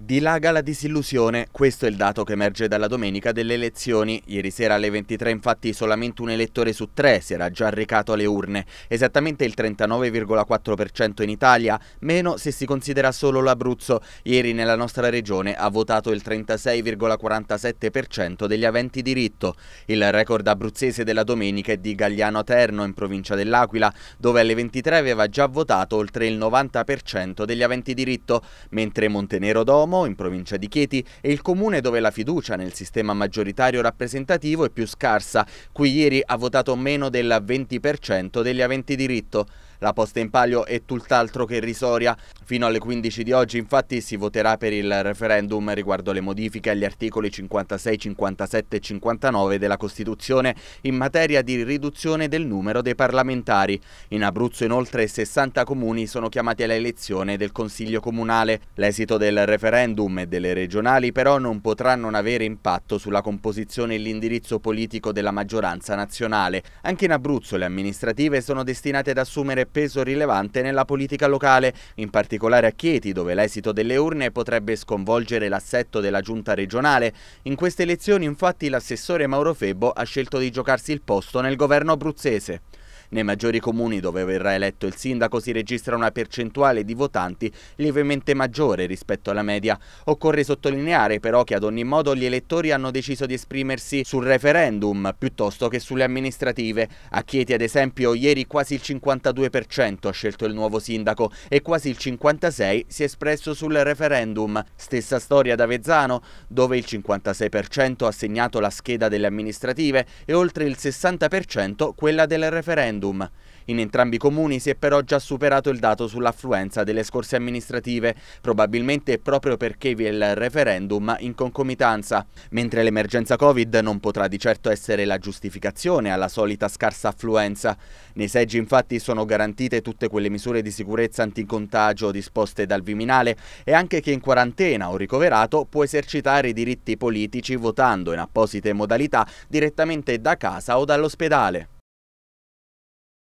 Dilaga la disillusione, questo è il dato che emerge dalla domenica delle elezioni. Ieri sera alle 23 infatti solamente un elettore su tre si era già recato alle urne, esattamente il 39,4% in Italia, meno se si considera solo l'Abruzzo. Ieri nella nostra regione ha votato il 36,47% degli aventi diritto. Il record abruzzese della domenica è di Gagliano Terno in provincia dell'Aquila, dove alle 23 aveva già votato oltre il 90% degli aventi diritto, mentre Montenero Domo Como, in provincia di Chieti, è il comune dove la fiducia nel sistema maggioritario rappresentativo è più scarsa. Qui ieri ha votato meno del 20% degli aventi diritto. La posta in palio è tutt'altro che irrisoria. Fino alle 15 di oggi infatti si voterà per il referendum riguardo le modifiche agli articoli 56, 57 e 59 della Costituzione in materia di riduzione del numero dei parlamentari. In Abruzzo inoltre 60 comuni sono chiamati all'elezione del Consiglio Comunale. L'esito del referendum e delle regionali però non potrà non avere impatto sulla composizione e l'indirizzo politico della maggioranza nazionale. Anche in Abruzzo le amministrative sono destinate ad assumere peso rilevante nella politica locale, in particolare a Chieti, dove l'esito delle urne potrebbe sconvolgere l'assetto della giunta regionale. In queste elezioni, infatti, l'assessore Mauro Febbo ha scelto di giocarsi il posto nel governo abruzzese. Nei maggiori comuni dove verrà eletto il sindaco si registra una percentuale di votanti lievemente maggiore rispetto alla media. Occorre sottolineare però che ad ogni modo gli elettori hanno deciso di esprimersi sul referendum piuttosto che sulle amministrative. A Chieti ad esempio ieri quasi il 52% ha scelto il nuovo sindaco e quasi il 56% si è espresso sul referendum. Stessa storia ad Avezzano dove il 56% ha segnato la scheda delle amministrative e oltre il 60% quella del referendum referendum. In entrambi i comuni si è però già superato il dato sull'affluenza delle scorse amministrative, probabilmente proprio perché vi è il referendum in concomitanza. Mentre l'emergenza Covid non potrà di certo essere la giustificazione alla solita scarsa affluenza. Nei seggi infatti sono garantite tutte quelle misure di sicurezza anticontagio disposte dal Viminale e anche chi in quarantena o ricoverato può esercitare i diritti politici votando in apposite modalità direttamente da casa o dall'ospedale.